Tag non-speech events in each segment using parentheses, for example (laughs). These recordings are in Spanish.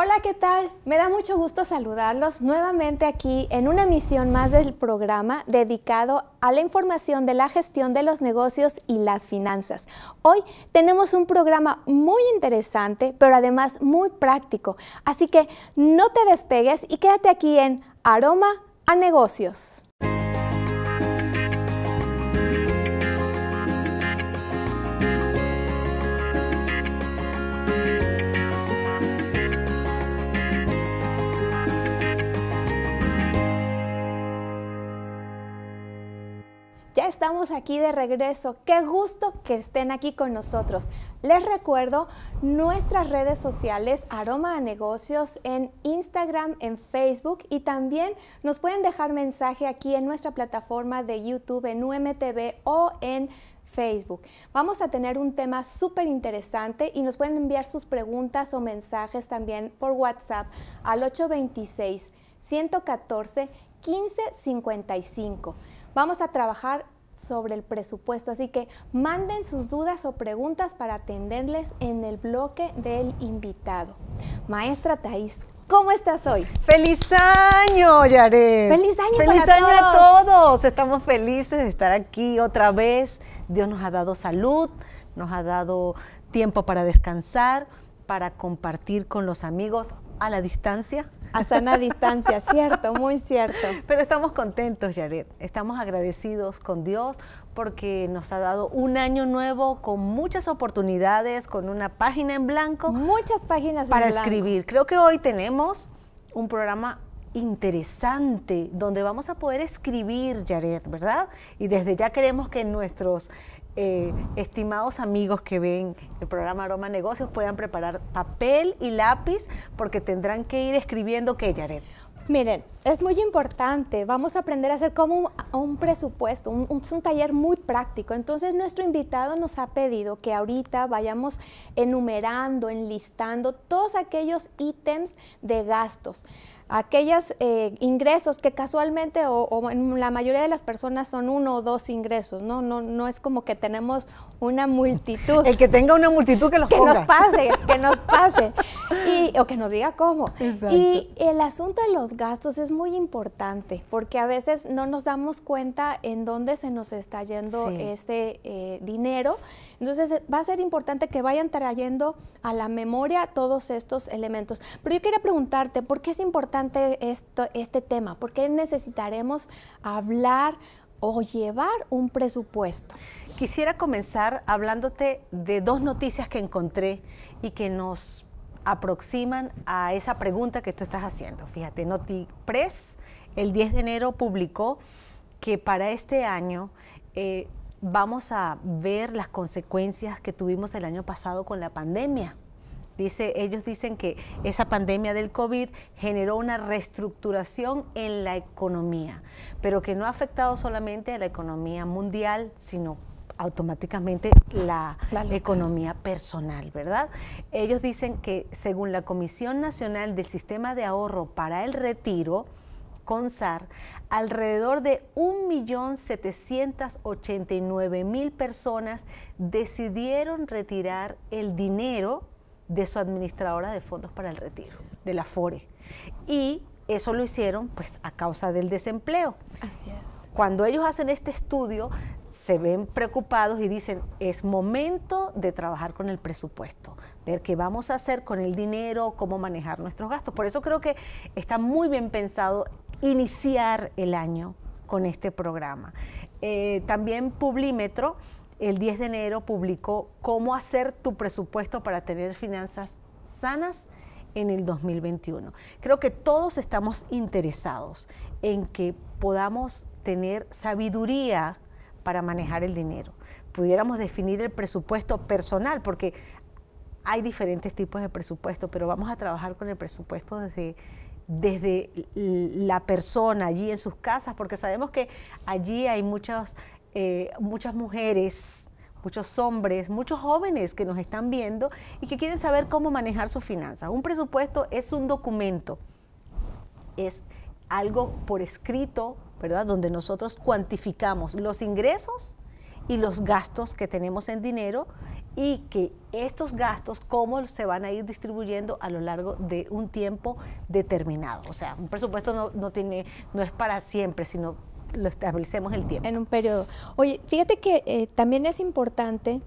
Hola, ¿qué tal? Me da mucho gusto saludarlos nuevamente aquí en una emisión más del programa dedicado a la información de la gestión de los negocios y las finanzas. Hoy tenemos un programa muy interesante, pero además muy práctico, así que no te despegues y quédate aquí en Aroma a Negocios. aquí de regreso. Qué gusto que estén aquí con nosotros. Les recuerdo nuestras redes sociales Aroma a Negocios en Instagram, en Facebook y también nos pueden dejar mensaje aquí en nuestra plataforma de YouTube, en UMTV o en Facebook. Vamos a tener un tema súper interesante y nos pueden enviar sus preguntas o mensajes también por WhatsApp al 826 114 1555. Vamos a trabajar sobre el presupuesto. Así que manden sus dudas o preguntas para atenderles en el bloque del invitado. Maestra Thais, ¿Cómo estás hoy? ¡Feliz año, Yaret! ¡Feliz año ¡Feliz año a todos! Estamos felices de estar aquí otra vez. Dios nos ha dado salud, nos ha dado tiempo para descansar, para compartir con los amigos a la distancia, a sana distancia, (laughs) cierto, muy cierto. Pero estamos contentos, Jared. Estamos agradecidos con Dios porque nos ha dado un año nuevo con muchas oportunidades, con una página en blanco. Muchas páginas para en blanco. escribir. Creo que hoy tenemos un programa interesante donde vamos a poder escribir, Jared, ¿verdad? Y desde ya creemos que nuestros eh, estimados amigos que ven el programa Aroma Negocios puedan preparar papel y lápiz porque tendrán que ir escribiendo que Yared? Miren, es muy importante, vamos a aprender a hacer como un, presupuesto, un, taller muy práctico. Entonces nuestro invitado nos ha pedido que ahorita vayamos enumerando, enlistando todos aquellos ítems de gastos, aquellos eh, ingresos que casualmente o, en la mayoría de las personas son uno o dos ingresos, ¿no? No, no es como que tenemos una multitud. El que tenga una multitud que los Que nos pase, que nos pase. (laughs) Y, o que nos diga cómo. Y el asunto de los gastos es muy importante porque a veces no nos damos cuenta en dónde se nos está yendo este eh, dinero. Entonces va a ser importante que vayan trayendo a la memoria todos estos elementos. Pero yo quería preguntarte, ¿por qué es importante esto, este tema? ¿Por qué necesitaremos hablar o llevar un presupuesto? Quisiera comenzar hablándote de dos noticias que encontré y que nos aproximan a esa pregunta que tú estás haciendo. Fíjate, NotiPress el 10 de enero publicó que para este año eh, vamos a ver las consecuencias que tuvimos el año pasado con la pandemia. Dice, ellos dicen que esa pandemia del COVID generó una reestructuración en la economía, pero que no ha afectado solamente a la economía mundial, sino automáticamente la, economía personal, ¿verdad? Ellos dicen que según la Comisión Nacional del Sistema de Ahorro para el Retiro, CONSAR, alrededor de 1.789.000 personas decidieron retirar el dinero de su administradora de fondos para el retiro, de la FORE. Y eso lo hicieron pues a causa del desempleo. Así es. Cuando ellos hacen este estudio, se ven preocupados y dicen, es momento de trabajar con el presupuesto, ver qué vamos a hacer con el dinero, cómo manejar nuestros gastos. Por eso creo que está muy bien pensado iniciar el año con este programa. Eh, también Publímetro el 10 de enero publicó cómo hacer tu presupuesto para tener finanzas sanas en el 2021. Creo que todos estamos interesados en que podamos tener sabiduría para manejar el dinero. Pudiéramos definir el presupuesto personal, porque hay diferentes tipos de presupuesto, pero vamos a trabajar con el presupuesto desde desde la persona allí en sus casas, porque sabemos que allí hay muchas, eh, muchas mujeres, muchos hombres, muchos jóvenes que nos están viendo y que quieren saber cómo manejar sus finanzas. Un presupuesto es un documento, es algo por escrito ¿verdad? Donde nosotros cuantificamos los ingresos y los gastos que tenemos en dinero y que estos gastos, cómo se van a ir distribuyendo a lo largo de un tiempo determinado. O sea, un presupuesto no, tiene, no es para siempre, sino lo establecemos el tiempo. En un periodo. Oye, fíjate que eh, también es importante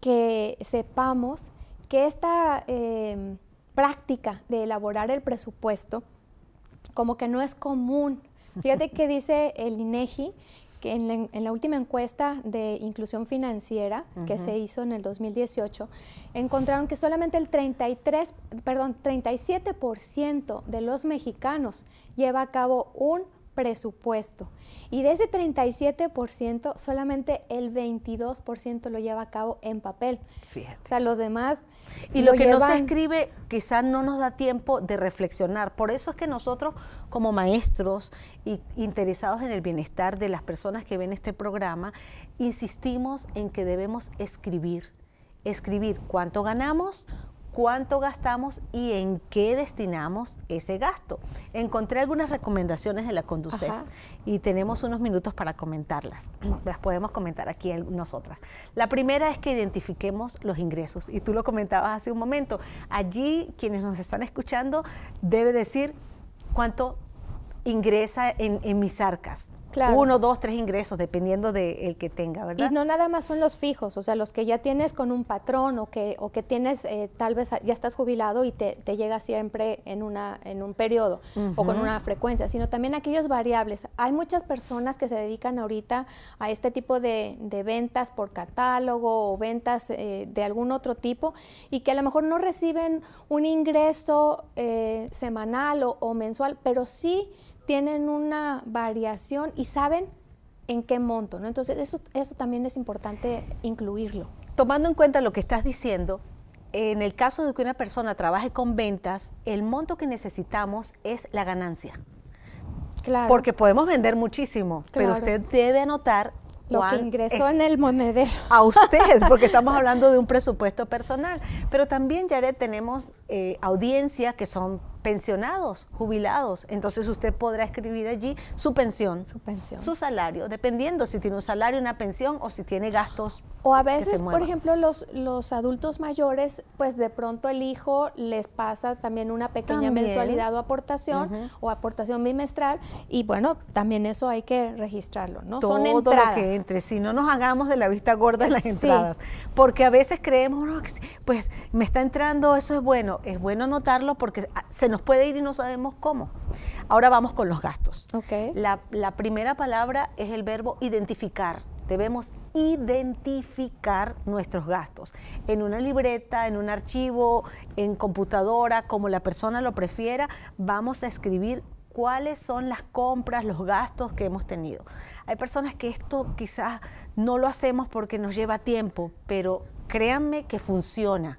que sepamos que esta em, práctica de elaborar el presupuesto como que no es común Fíjate que dice el INEGI que en la, última encuesta de inclusión financiera que se hizo en el 2018, encontraron que solamente el 33, perdón, 37% de los mexicanos lleva a cabo un presupuesto. Y de ese 37%, solamente el 22% lo lleva a cabo en papel. Fíjate. O sea, los demás... Y lo, que no se escribe quizás no nos da tiempo de reflexionar. Por eso es que nosotros como maestros y interesados en el bienestar de las personas que ven este programa, insistimos en que debemos escribir. Escribir cuánto ganamos, cuánto gastamos y en qué destinamos ese gasto. Encontré algunas recomendaciones de la Conducef y tenemos unos minutos para comentarlas. (clears throat) Las podemos comentar aquí nosotras. La primera es que identifiquemos los ingresos y tú lo comentabas hace un momento. Allí quienes nos están escuchando debe decir cuánto ingresa en mis arcas uno, dos, tres ingresos, dependiendo del que tenga, ¿verdad? Y no nada más son los fijos, o sea, los que ya tienes con un patrón o que, o que tienes, eh, tal vez ya estás jubilado y te, llega siempre en, una, en un periodo o con una frecuencia, sino también aquellos variables. Hay muchas personas que se dedican ahorita a este tipo de, ventas por catálogo o ventas eh, de algún otro tipo y que a lo mejor no reciben un ingreso eh, semanal o mensual, pero sí tienen una variación y saben en qué monto, ¿no? Entonces, eso, eso también es importante incluirlo. Tomando en cuenta lo que estás diciendo, en el caso de que una persona trabaje con ventas, el monto que necesitamos es la ganancia. Claro. Porque podemos vender muchísimo, pero usted debe anotar lo que ingresó en el monedero. A usted, (laughs) porque estamos hablando de un presupuesto personal. Pero también, Jared, tenemos eh, audiencias que son pensionados, jubilados. Entonces usted podrá escribir allí su pensión, su salario, dependiendo si tiene un salario, una pensión o si tiene gastos. O a veces, por ejemplo, los, los adultos mayores, pues de pronto el hijo les pasa también una pequeña mensualidad o aportación o aportación bimestral y bueno, también eso hay que registrarlo, ¿no? Son entradas. Lo que entre, si no nos hagamos de la vista gorda en las entradas, porque a veces creemos, pues me está entrando, eso es bueno, es bueno notarlo porque ah, se nos nos puede ir y no sabemos cómo. Ahora vamos con los gastos. la primera palabra es el verbo identificar debemos identificar nuestros gastos en una libreta, en un archivo, en computadora, como la persona lo prefiera, vamos a escribir cuáles son las compras, los gastos que hemos tenido. Hay personas que esto quizás no lo hacemos porque nos lleva tiempo, pero créanme que funciona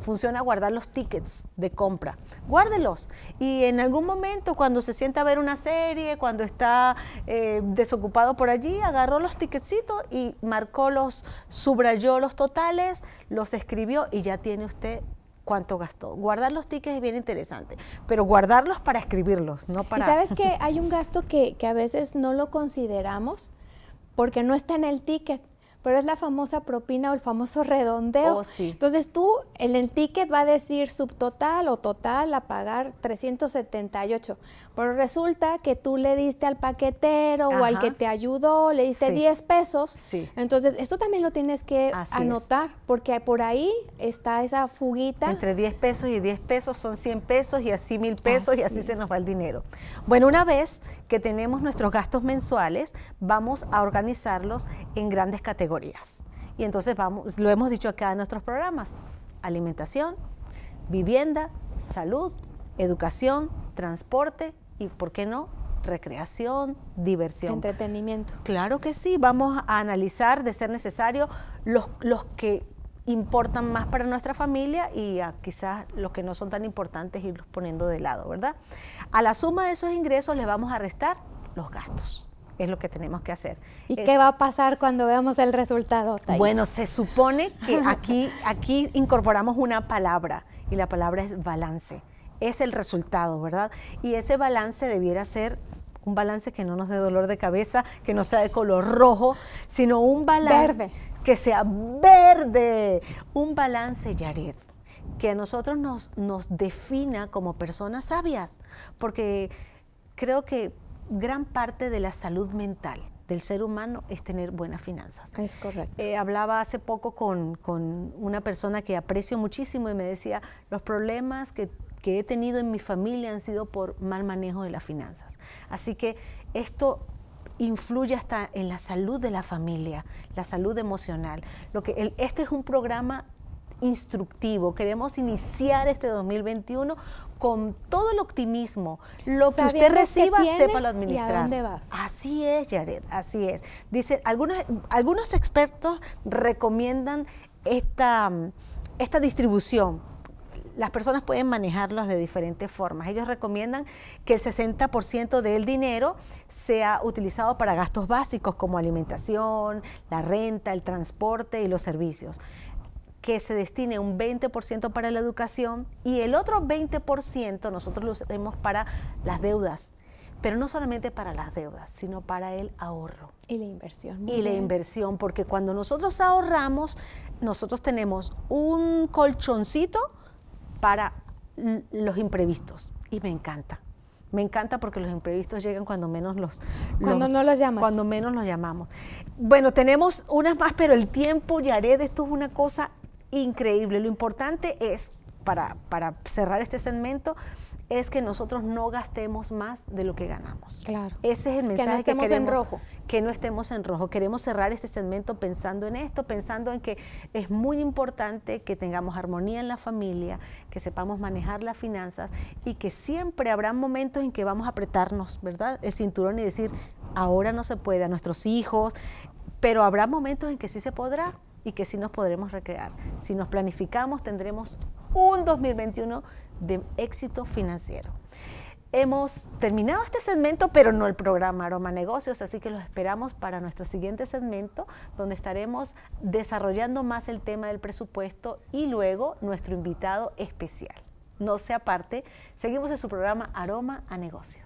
funciona guardar los tickets de compra. Guárdelos. Y en algún momento, cuando se sienta a ver una serie, cuando está eh, desocupado por allí, agarró los ticketcitos y marcó los, subrayó los totales, los escribió y ya tiene usted cuánto gastó. Guardar los tickets es bien interesante, pero guardarlos para escribirlos, no para... sabes que hay un gasto que, que a veces no lo consideramos porque no está en el ticket pero es la famosa propina o el famoso redondeo. Oh, sí. Entonces tú en el ticket va a decir subtotal o total a pagar 378, pero resulta que tú le diste al paquetero o al que te ayudó, le diste 10 pesos. Sí. Entonces esto también lo tienes que anotar, porque por ahí está esa fuguita. Entre 10 pesos y 10 pesos son 100 pesos y así mil pesos y así se nos va el dinero. Bueno, una vez que tenemos nuestros gastos mensuales, vamos a organizarlos en grandes categorías y entonces vamos, lo hemos dicho acá en nuestros programas, alimentación, vivienda, salud, educación, transporte y, ¿por qué no?, recreación, diversión. Entretenimiento. Claro que sí, vamos a analizar de ser necesario los, que importan más para nuestra familia y quizás los que no son tan importantes irlos poniendo de lado, ¿verdad? A la suma de esos ingresos le vamos a restar los gastos es lo que tenemos que hacer. ¿Y qué va a pasar cuando veamos el resultado? Bueno, se supone que (laughs) aquí, aquí incorporamos una palabra y la palabra es balance. Es el resultado, ¿verdad? Y ese balance debiera ser un balance que no nos dé dolor de cabeza, que no sea de color rojo, sino un balance verde. que sea verde, un balance Yared que a nosotros nos, nos defina como personas sabias, porque creo que gran parte de la salud mental del ser humano es tener buenas finanzas. Es correcto. Eh, hablaba hace poco con, una persona que aprecio muchísimo y me decía, los problemas que, he tenido en mi familia han sido por mal manejo de las finanzas. Así que esto influye hasta en la salud de la familia, la salud emocional. Lo que este es un programa instructivo. Queremos iniciar este 2021 con todo el optimismo. Lo que usted reciba, sepa lo administrar. dónde vas. Así es, Jared, así es. Dice, algunos, algunos expertos recomiendan esta, esta distribución las personas pueden manejarlos de diferentes formas. Ellos recomiendan que el 60% del dinero sea utilizado para gastos básicos como alimentación, la renta, el transporte y los servicios que se destine un 20% para la educación y el otro 20% nosotros lo hacemos para las deudas. Pero no solamente para las deudas, sino para el ahorro. Y la inversión. y la inversión, porque cuando nosotros ahorramos, nosotros tenemos un colchoncito para los imprevistos. Y me encanta. Me encanta porque los imprevistos llegan cuando menos los... Cuando no los Cuando menos los llamamos. Bueno, tenemos unas más, pero el tiempo, de esto es una cosa increíble. Lo importante es, para, para cerrar este segmento, es que nosotros no gastemos más de lo que ganamos. Claro. Ese es el mensaje que no estemos queremos, en rojo. Que no estemos en rojo. Queremos cerrar este segmento pensando en esto, pensando en que es muy importante que tengamos armonía en la familia, que sepamos manejar las finanzas y que siempre habrá momentos en que vamos a apretarnos, ¿verdad? El cinturón y decir, ahora no se puede, a nuestros hijos, pero habrá momentos en que sí se podrá y que sí nos podremos recrear. Si nos planificamos, tendremos un 2021 de éxito financiero. Hemos terminado este segmento, pero no el programa Aroma Negocios, así que los esperamos para nuestro siguiente segmento, donde estaremos desarrollando más el tema del presupuesto y luego nuestro invitado especial. No se aparte, seguimos en su programa Aroma a Negocios.